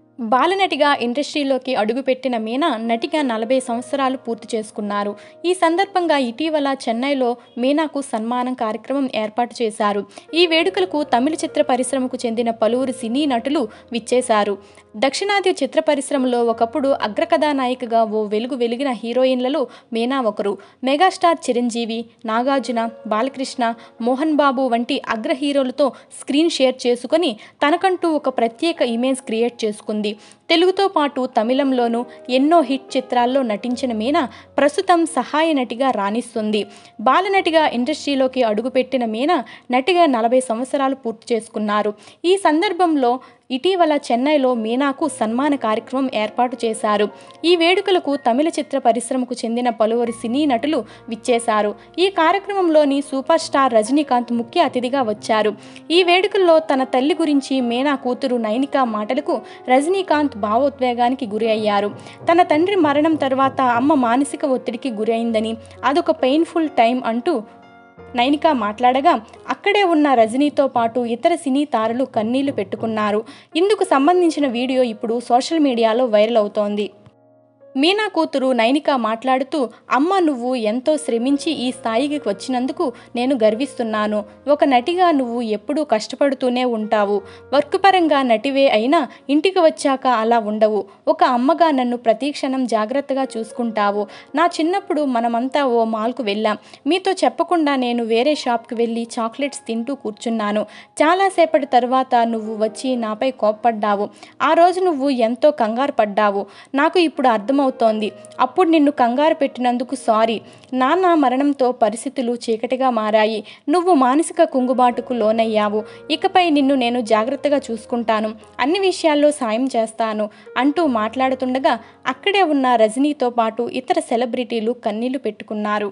you బాలనటిగా ఇండస్ట్రీలోకి అడుగుపెట్టిన మీనా నటిగా నలభై సంవత్సరాలు పూర్తి చేసుకున్నారు ఈ సందర్భంగా ఇటీవల చెన్నైలో మీనాకు సన్మానం కార్యక్రమం ఏర్పాటు చేశారు ఈ వేడుకలకు తమిళ చిత్ర పరిశ్రమకు చెందిన పలువురు సినీ నటులు విచ్చేశారు దక్షిణాది చిత్ర పరిశ్రమలో ఒకప్పుడు అగ్రకథానాయికగా ఓ వెలుగు వెలిగిన హీరోయిన్లలో మీనా ఒకరు మెగాస్టార్ చిరంజీవి నాగార్జున బాలకృష్ణ మోహన్ బాబు వంటి అగ్ర హీరోలతో స్క్రీన్ షేర్ చేసుకుని తనకంటూ ఒక ప్రత్యేక ఇమేజ్ క్రియేట్ చేసుకుంది చేసింది తెలుగుతో పాటు తమిళంలోనూ ఎన్నో హిట్ చిత్రాల్లో నటించిన మీనా ప్రస్తుతం సహాయ నటిగా రాణిస్తుంది బాలనటిగా ఇండస్ట్రీలోకి అడుగుపెట్టిన మీనా నటిగా నలభై సంవత్సరాలు పూర్తి చేసుకున్నారు ఈ సందర్భంలో ఇటీవల చెన్నైలో మీనాకు సన్మాన కార్యక్రమం ఏర్పాటు చేశారు ఈ వేడుకలకు తమిళ చిత్ర పరిశ్రమకు చెందిన పలువురు సినీ నటులు విచ్చేశారు ఈ కార్యక్రమంలోని సూపర్ స్టార్ రజనీకాంత్ ముఖ్య అతిథిగా వచ్చారు ఈ వేడుకల్లో తన తల్లి గురించి మీనా కూతురు నైనిక మాటలకు రజనీకాంత్ భావోద్వేగానికి గురి అయ్యారు తన తండ్రి మరణం తర్వాత అమ్మ మానసిక ఒత్తిడికి గురైందని అదొక పెయిన్ఫుల్ టైం అంటూ నైనిక మాట్లాడగా అక్కడే ఉన్న రజనీతో పాటు ఇతర సినీ తారలు కన్నీళ్లు పెట్టుకున్నారు ఇందుకు సంబంధించిన వీడియో ఇప్పుడు సోషల్ మీడియాలో వైరల్ అవుతోంది మీనా కూతురు నైనిక మాట్లాడుతూ అమ్మ నువ్వు ఎంతో శ్రమించి ఈ స్థాయికి వచ్చినందుకు నేను గర్విస్తున్నాను ఒక నటిగా నువ్వు ఎప్పుడూ కష్టపడుతూనే ఉంటావు వర్క్ పరంగా నటివే అయినా ఇంటికి వచ్చాక అలా ఉండవు ఒక అమ్మగా నన్ను ప్రతీక్షణం జాగ్రత్తగా చూసుకుంటావు నా చిన్నప్పుడు మనమంతా ఓ మాల్కు వెళ్ళాం మీతో చెప్పకుండా నేను వేరే షాప్కి వెళ్ళి చాక్లెట్స్ తింటూ కూర్చున్నాను చాలాసేపటి తర్వాత నువ్వు వచ్చి నాపై కోప్పడ్డావు ఆ రోజు నువ్వు ఎంతో కంగారు పడ్డావు నాకు ఇప్పుడు అర్థం అవుతోంది అప్పుడు నిన్ను కంగారు పెట్టినందుకు సారీ నాన్న మరణంతో పరిస్థితులు చీకటిగా మారాయి నువ్వు మానసిక కుంగుబాటుకు లోనయ్యావు ఇకపై నిన్ను నేను జాగ్రత్తగా చూసుకుంటాను అన్ని విషయాల్లో సాయం చేస్తాను అంటూ మాట్లాడుతుండగా అక్కడే ఉన్న రజనీతో పాటు ఇతర సెలబ్రిటీలు కన్నీళ్లు పెట్టుకున్నారు